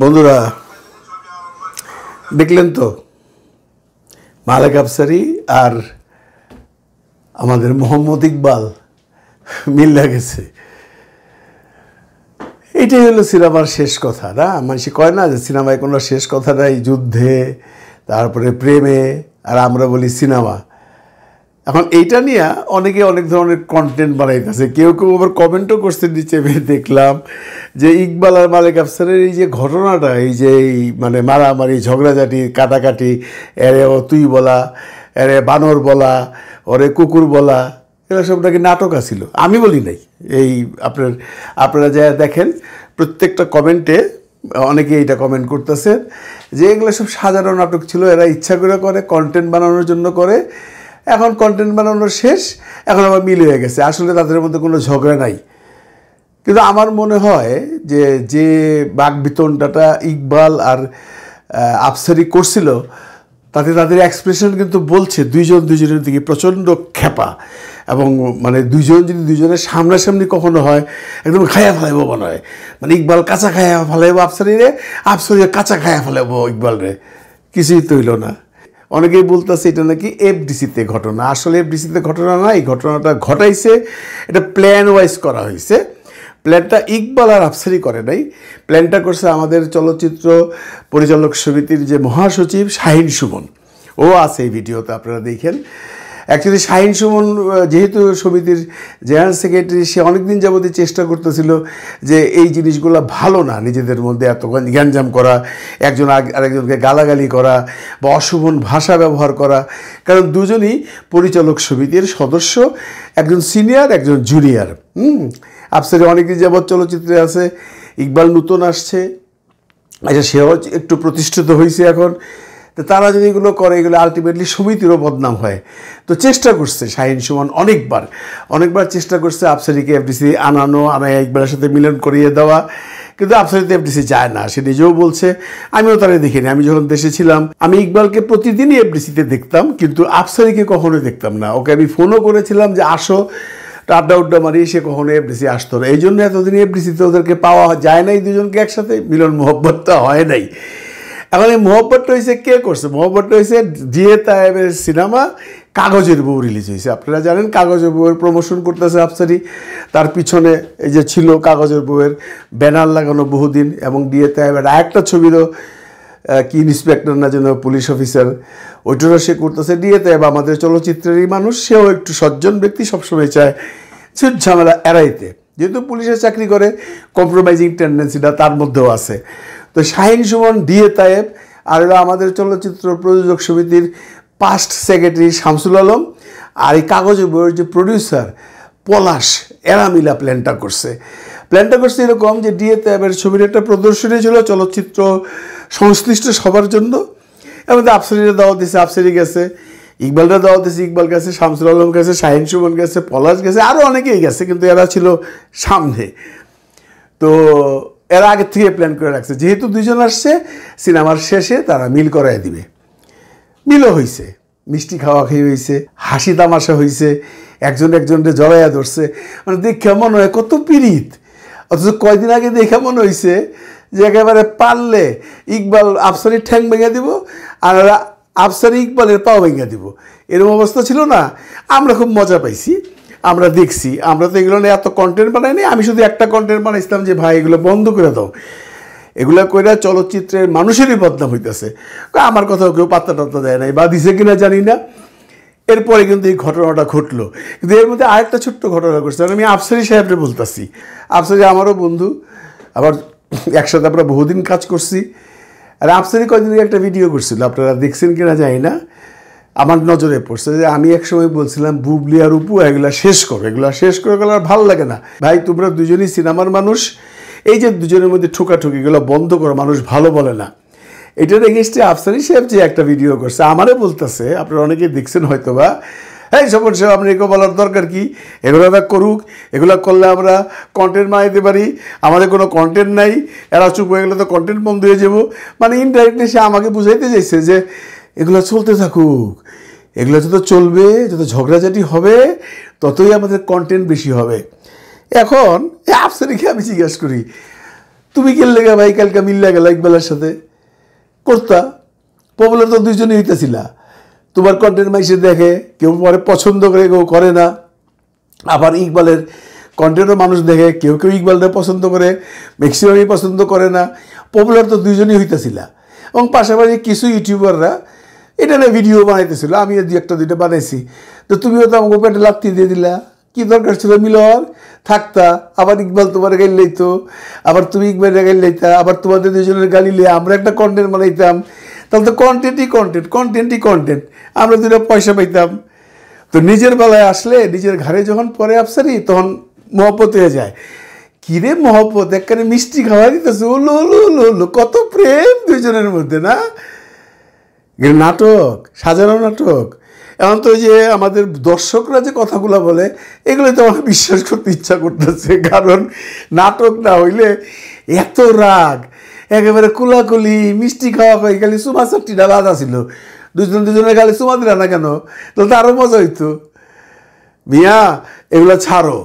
বন্ধুরা দেখলেন তো মালেক আফসারি আর আমাদের মোহাম্মদ ইকবাল মিল্লা গেছে এটাই হলো সিনেমার শেষ কথা না মানুষ কয় না যে সিনেমায় কোনো শেষ কথা নাই যুদ্ধে তারপরে প্রেমে আর আমরা বলি সিনেমা এখন এইটা নিয়ে অনেকে অনেক ধরনের কন্টেন্ট বানাইতেছে কেউ কেউ আবার কমেন্টও করছে নিচে দেখলাম যে ইকবাল আর মালিক আফসারের এই যে ঘটনাটা এই যে এই মানে মারামারি ঝগড়াঝাটি কাটাকাটি এরে ও তুই বলা এরে বানর বলা ওরে কুকুর বলা এরা সব নাকি নাটক আসিল আমি বলি নাই এই আপনার আপনারা যা দেখেন প্রত্যেকটা কমেন্টে অনেকে এটা কমেন্ট করতেছে যে এগুলো সব সাধারণ নাটক ছিল এরা ইচ্ছা করে করে কন্টেন্ট বানানোর জন্য করে এখন কন্টেন্ট বানানো শেষ এখন আমার মিল হয়ে গেছে আসলে তাদের মধ্যে কোনো ঝগড়া নাই কিন্তু আমার মনে হয় যে যে বাক বিতণ্ডাটা ইকবাল আর আফসারি করছিল তাতে তাদের এক্সপ্রেশন কিন্তু বলছে দুইজন দুজনের দিকে প্রচণ্ড খেপা এবং মানে দুইজন যদি দুজনের সামনাসামনি কখনো হয় একদম খায়া ফেলাইব মনে হয় মানে ইকবাল কাঁচা খায়া ফেলাইব আফসারি রে আফসারি কাঁচা খায়া ফেলাইব ইকবাল রে কিছুই তৈল না অনেকেই বলতেছে এটা নাকি এফডিসিতে ঘটনা আসলে এফডিসিতে ঘটনা নয় ঘটনাটা ঘটাইছে এটা প্ল্যান ওয়াইজ করা হয়েছে প্ল্যানটা ইকবাল আর আফসারি করে নাই প্ল্যানটা করছে আমাদের চলচ্চিত্র পরিচালক সমিতির যে মহাসচিব শাহিন সুমন ও আছে এই ভিডিওতে আপনারা দেখেন অ্যাকচুয়ালি শাহিন সুমন যেহেতু সমিতির জেনারেল সেক্রেটারি সে অনেকদিন যাবতীয় চেষ্টা করতেছিল যে এই জিনিসগুলো ভালো না নিজেদের মধ্যে এত গ্যাঞ্জাম করা একজন আরেকজনকে গালাগালি করা বা অশোভন ভাষা ব্যবহার করা কারণ দুজনই পরিচালক সমিতির সদস্য একজন সিনিয়র একজন জুনিয়র হুম আপসারে অনেকদিন যাবৎ চলচ্চিত্রে আছে ইকবাল নূতন আসছে আচ্ছা সেও একটু প্রতিষ্ঠিত হয়েছে এখন তো তারা যদি এগুলো করে এগুলো আলটিমেটলি সমিতিরও বদনাম হয় তো চেষ্টা করছে শাহিন সুমন অনেকবার অনেকবার চেষ্টা করছে আফসারিকে এফডিসি আনানো আনায় একবারের সাথে মিলন করিয়ে দেওয়া কিন্তু আফসারিতে এফডিসি যায় না সে নিজেও বলছে আমিও তারা দেখিনি আমি যখন দেশে ছিলাম আমি ইকবালকে প্রতিদিনই এফডিসিতে দেখতাম কিন্তু আফসারিকে কখনোই দেখতাম না ওকে আমি ফোনও করেছিলাম যে আসো আড্ডা উড্ডা মারিয়ে সে কখনো এফডিসি আসতো না এই জন্য এতদিন এফডিসিতে ওদেরকে পাওয়া যায় নাই দুজনকে একসাথে মিলন মোহব্বতটা হয় নাই এখন এই মোহব্বতটা হয়েছে কে করছে মোহব্বতটা হয়েছে দিয়ে তাইবের সিনেমা কাগজের বউ রিলিজ হয়েছে আপনারা জানেন কাগজের বউয়ের প্রমোশন করতেছে আফসারি তার পিছনে এই যে ছিল কাগজের বউয়ের ব্যানার লাগানো বহুদিন এবং দিয়ে তাইবের আরেকটা ছবিরও কি ইন্সপেক্টর না যেন পুলিশ অফিসার ওইটারও সে করতেছে দিয়ে তাইব আমাদের চলচ্চিত্রেরই মানুষ সেও একটু সজ্জন ব্যক্তি সবসময় চায় ছুট ঝামেলা এড়াইতে যেহেতু পুলিশের চাকরি করে কম্প্রোমাইজিং টেন্ডেন্সিটা তার মধ্যেও আছে তো শাহিন সুমন ডিএ তায়েব আর হলো আমাদের চলচ্চিত্র প্রযোজক সমিতির পাস্ট সেক্রেটারি শামসুল আলম আর এই কাগজে বইয়ের যে প্রডিউসার পলাশ এরা মিলা প্ল্যানটা করছে প্ল্যানটা করছে এরকম যে ডিএ তায়েবের ছবির একটা প্রদর্শনী ছিল চলচ্চিত্র সংশ্লিষ্ট সবার জন্য এবং আফসারিরা দাওয়া দিয়েছে আফসারি গেছে ইকবালরা দাওয়া দিয়েছে ইকবাল গেছে শামসুল আলম গেছে শাহিন সুমন গেছে পলাশ গেছে আরও অনেকেই গেছে কিন্তু এরা ছিল সামনে তো এর আগে থেকে প্ল্যান করে রাখছে যেহেতু দুজন আসছে সিনেমার শেষে তারা মিল করাই দিবে মিলও হয়েছে মিষ্টি খাওয়া খেয়ে হয়েছে হাসি তামাশা হয়েছে একজন একজনকে জড়াইয়া ধরছে মানে দেখে মনে হয় কত পীড়িত অথচ কয়দিন আগে দেখে মনে হয়েছে যে একেবারে পারলে ইকবাল আফসারি ঠ্যাং ভেঙে দিব আর আফসারি ইকবালের পাও ভেঙে দিব এরকম অবস্থা ছিল না আমরা খুব মজা পাইছি আমরা দেখছি আমরা তো এগুলো নিয়ে এত কন্টেন্ট বানাইনি আমি শুধু একটা কন্টেন্ট বানাইছিলাম যে ভাই এগুলো বন্ধ করে দাও এগুলো কইরা চলচ্চিত্রের মানুষেরই বদনাম হইতেছে আমার কথাও কেউ পাত্তা টাত্তা দেয় নাই বা দিছে কিনা জানি না এরপরে কিন্তু এই ঘটনাটা ঘটলো কিন্তু এর মধ্যে আরেকটা ছোট্ট ঘটনা ঘটছে আমি আফসারি সাহেবকে বলতেছি আফসারি আমারও বন্ধু আবার একসাথে আমরা বহুদিন কাজ করছি আর আফসারি কয়দিন একটা ভিডিও করছিল আপনারা দেখছেন কিনা জানি না আমার নজরে পড়ছে যে আমি একসময় বলছিলাম বুবলি আর উপু এগুলা শেষ করো এগুলা শেষ করে গেলে আর ভালো লাগে না ভাই তোমরা দুজনই সিনেমার মানুষ এই যে দুজনের মধ্যে ঠোকাঠুকিগুলো বন্ধ করো মানুষ ভালো বলে না এটার এগেনস্টে আফসানি সাহেব যে একটা ভিডিও করছে আমারও বলতেছে আপনারা অনেকে দেখছেন হয়তো বা এই স্বপন সাহেব আপনি এগুলো বলার দরকার কি এগুলো ওরা করুক এগুলো করলে আমরা কন্টেন্ট বানাইতে পারি আমাদের কোনো কন্টেন্ট নাই এরা চুপ হয়ে গেলে তো কন্টেন্ট বন্ধ হয়ে যাবো মানে ইনডাইরেক্টলি সে আমাকে বুঝাইতে চাইছে যে এগুলো চলতে থাকুক এগুলো যত চলবে যত ঝগড়াঝাটি হবে ততই আমাদের কন্টেন্ট বেশি হবে এখন আফসারিকে আমি জিজ্ঞেস করি তুমি কে লেগে ভাই কালকে মিললে গেল ইকবালের সাথে করতা পপুলার তো দুইজনই হইতেছিলা তোমার কন্টেন্ট মাইসে দেখে কেউ পরে পছন্দ করে কেউ করে না আবার ইকবালের কন্টেন্টও মানুষ দেখে কেউ কেউ ইকবালদের পছন্দ করে ম্যাক্সিমামই পছন্দ করে না পপুলার তো দুইজনই হইতেছিলা এবং পাশাপাশি কিছু ইউটিউবাররা এটা না ভিডিও বানাইতেছিল আমি দু একটা দুইটা বানাইছি তো তুমিও তো আমাকে পেটে লাগতে দিয়ে দিলা কি দরকার ছিল মিলন থাকতা আবার ইকবাল তোমার গাড়ি লইতো আবার তুমি ইকবাল গাড়ি লইতা আবার তোমাদের দুজনের গাড়ি লিয়ে আমরা একটা কন্টেন্ট বানাইতাম তাহলে তো কন্টেন্টই কন্টেন্ট কন্টেন্টই কন্টেন্ট আমরা দুটো পয়সা পাইতাম তো নিজের বেলায় আসলে নিজের ঘরে যখন পরে আফসারি তখন মহব্বত হয়ে যায় কিরে মহব্বত একখানে মিষ্টি খাওয়া দিতেছে উলু উলু উলু কত প্রেম দুজনের মধ্যে না নাটক সাজানো নাটক এমন তো যে আমাদের দর্শকরা যে কথাগুলো বলে এগুলো তো আমার বিশ্বাস করতে ইচ্ছা করতেছে কারণ নাটক না হইলে এত রাগ একেবারে কুলাকুলি মিষ্টি খাওয়া খাই খালি সুমা চারটিটা বাধা ছিল দুজন দুজনে খালি সুমা দিলা না কেন তাহলে তো আরও মজা হইতো মিয়া এগুলো ছাড়ো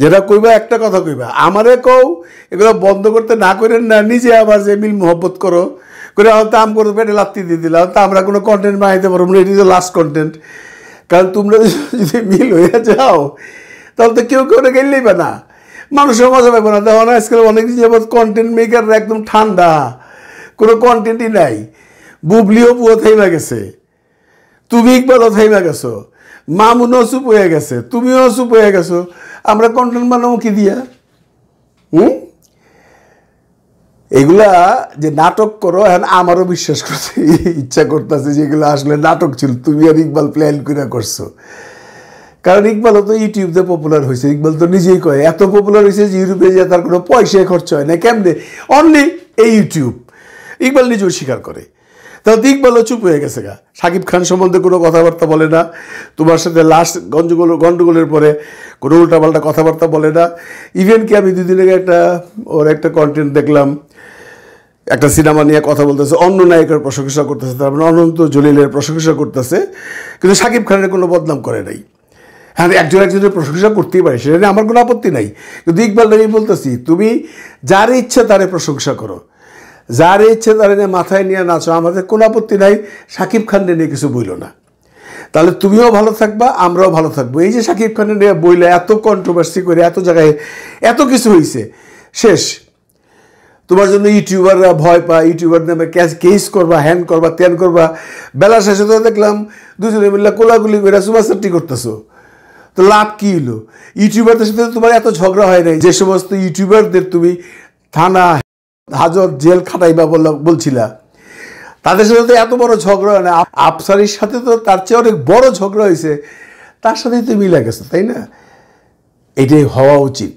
যেটা কইবা একটা কথা কইবা আমারে কও এগুলো বন্ধ করতে না করেন না নিজে আবার যে মিল মোহব্বত করো করে হয়তো আম করে পেটে লাত্তি দিয়ে দিলে হয়তো আমরা কোনো কন্টেন্ট বানাইতে পারবো না এটি তো লাস্ট কন্টেন্ট কারণ তোমরা যদি মিল হয়ে যাও তাহলে তো কেউ কেউ গেলেই বা না মানুষের মজা পাবে না দেখো না আজকাল অনেক যাবত কন্টেন্ট মেকার একদম ঠান্ডা কোনো কন্টেন্টই নাই বুবলিও পুয়া থাইমা গেছে তুমি ইকবালও থাইমা গেছো মামুনও চুপ হয়ে গেছে তুমিও চুপ হয়ে গেছো আমরা কন্টেন্ট বানাবো কি দিয়া হুম এগুলা যে নাটক করো হ্যাঁ আমারও বিশ্বাস করতে ইচ্ছা করতেছে এগুলো আসলে নাটক ছিল তুমি আর ইকবাল প্ল্যান করে করছো কারণ ইকবালও তো ইউটিউবে পপুলার হয়েছে ইকবাল তো নিজেই কয় এত পপুলার হয়েছে যে ইউরোপে যে তার কোনো পয়সায় খরচ হয় না কেমনে অনলি এই ইউটিউব ইকবাল নিজেও স্বীকার করে তাও ইকবালও চুপ হয়ে গেছে গা সাকিব খান সম্বন্ধে কোনো কথাবার্তা বলে না তোমার সাথে লাস্ট গঞ্জগোল গণ্ডগোলের পরে কোনো উল্টাপাল্টা কথাবার্তা বলে না ইভেন কি আমি দুদিন আগে একটা ওর একটা কন্টেন্ট দেখলাম একটা সিনেমা নিয়ে কথা বলতেছে অন্য নায়কের প্রশংসা করতেছে তারপর অনন্ত জলিলের প্রশংসা করতেছে কিন্তু সাকিব খানের কোনো বদনাম করে নাই হ্যাঁ একজন একজনের প্রশংসা করতেই পারে সেটা নিয়ে আমার কোনো আপত্তি নাই কিন্তু ইকবাল আমি বলতেছি তুমি যার ইচ্ছে তারে প্রশংসা করো যার ইচ্ছে তারে নিয়ে মাথায় নিয়ে নাচো আমাদের কোনো আপত্তি নাই সাকিব খান নিয়ে কিছু বইল না তাহলে তুমিও ভালো থাকবা আমরাও ভালো থাকবো এই যে সাকিব খানের নিয়ে বইলে এত কন্ট্রোভার্সি করে এত জায়গায় এত কিছু হয়েছে শেষ তোমার জন্য ইউটিউবাররা ভয় পায় ইউটিউবার নামে ক্যাশ কেস করবা হ্যান করবা ত্যান করবা বেলা শেষে তো দেখলাম দুজনে মিললে কোলাগুলি করে সুভাষাটি করতেছো তো লাভ কী হলো ইউটিউবারদের সাথে তোমার এত ঝগড়া হয় নাই যে সমস্ত ইউটিউবারদের তুমি থানা হাজর জেল খাটাইবা বললা বলছিলা তাদের সাথে তো এত বড় ঝগড়া হয় না আফসারির সাথে তো তার চেয়ে অনেক বড় ঝগড়া হয়েছে তার সাথেই তুমি মিলা তাই না এটাই হওয়া উচিত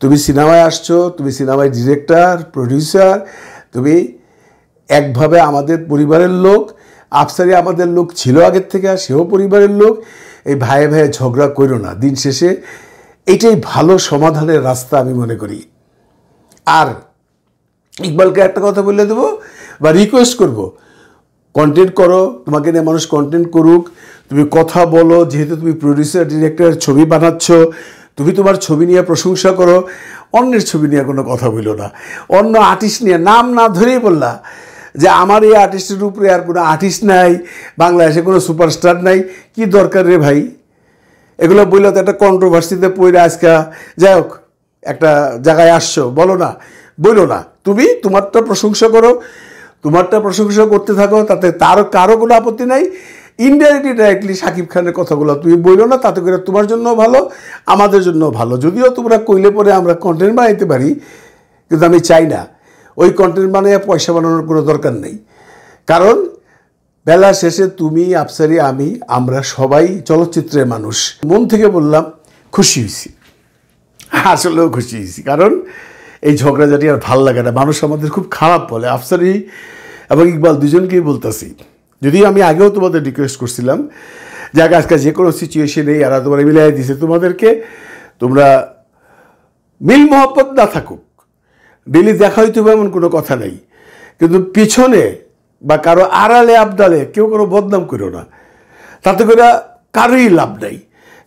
তুমি সিনেমায় আসছো তুমি সিনেমায় ডিরেক্টর প্রডিউসার তুমি একভাবে আমাদের পরিবারের লোক আফসারি আমাদের লোক ছিল আগের থেকে আর সেও পরিবারের লোক এই ভাইয়ে ভাইয়ে ঝগড়া করো না দিন শেষে এটাই ভালো সমাধানের রাস্তা আমি মনে করি আর ইকবালকে একটা কথা বলে দেবো বা রিকোয়েস্ট করব কন্টেন্ট করো তোমাকে নিয়ে মানুষ কন্টেন্ট করুক তুমি কথা বলো যেহেতু তুমি প্রডিউসার ডিরেক্টর ছবি বানাচ্ছ তুমি তোমার ছবি নিয়ে প্রশংসা করো অন্যের ছবি নিয়ে কোনো কথা বইল না অন্য আর্টিস্ট নিয়ে নাম না ধরেই বললা যে আমার এই আর্টিস্টের উপরে আর কোনো আর্টিস্ট নাই বাংলাদেশে কোনো সুপারস্টার নাই কি দরকার রে ভাই এগুলো বললো তো একটা কন্ট্রোভার্সিতে পড়ে আজকা যাই হোক একটা জায়গায় আসছো বলো না বলো না তুমি তোমারটা প্রশংসা করো তোমারটা প্রশংসা করতে থাকো তাতে তারও কারো কোনো আপত্তি নাই ইনডাইরেক্টলি ডাইরেক্টলি সাকিব খানের কথাগুলো তুমি বললো না তাতে করে তোমার জন্য ভালো আমাদের জন্য ভালো যদিও তোমরা কইলে পরে আমরা কন্টেন্ট বানাইতে পারি কিন্তু আমি চাই না ওই কন্টেন্ট বানাইয়া পয়সা বানানোর কোনো দরকার নেই কারণ বেলা শেষে তুমি আফসারি আমি আমরা সবাই চলচ্চিত্রের মানুষ মন থেকে বললাম খুশি হয়েছি আসলেও খুশি হয়েছি কারণ এই ঝগড়াঝাটি আর ভাল লাগে না মানুষ আমাদের খুব খারাপ বলে আফসারি এবং ইকবাল দুজনকেই বলতেছি যদিও আমি আগেও তোমাদের রিকোয়েস্ট করছিলাম যে আজকাল যে কোনো সিচুয়েশনে এরা তোমার মিলাই দিছে তোমাদেরকে তোমরা মিল মহব্বত না থাকুক ডেলি দেখা হইতে হবে এমন কোনো কথা নেই কিন্তু পিছনে বা কারো আড়ালে আবদালে কেউ কোনো বদনাম করো না তাতে করে কারোই লাভ নাই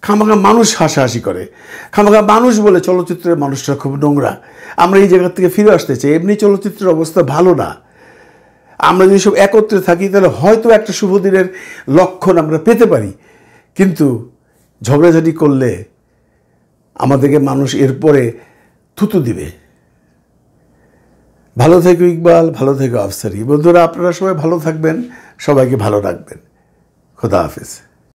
খামাখা মানুষ হাসাহাসি করে খামাখা মানুষ বলে চলচ্চিত্রের মানুষরা খুব নোংরা আমরা এই জায়গা থেকে ফিরে আসতে চাই এমনি চলচ্চিত্রের অবস্থা ভালো না আমরা যদি সব একত্রে থাকি তাহলে হয়তো একটা শুভ দিনের লক্ষণ আমরা পেতে পারি কিন্তু ঝগড়াঝাটি করলে আমাদেরকে মানুষ এরপরে থুতু দিবে ভালো থেকো ইকবাল ভালো থেকো আফসারি বন্ধুরা আপনারা সবাই ভালো থাকবেন সবাইকে ভালো রাখবেন খোদা হাফেজ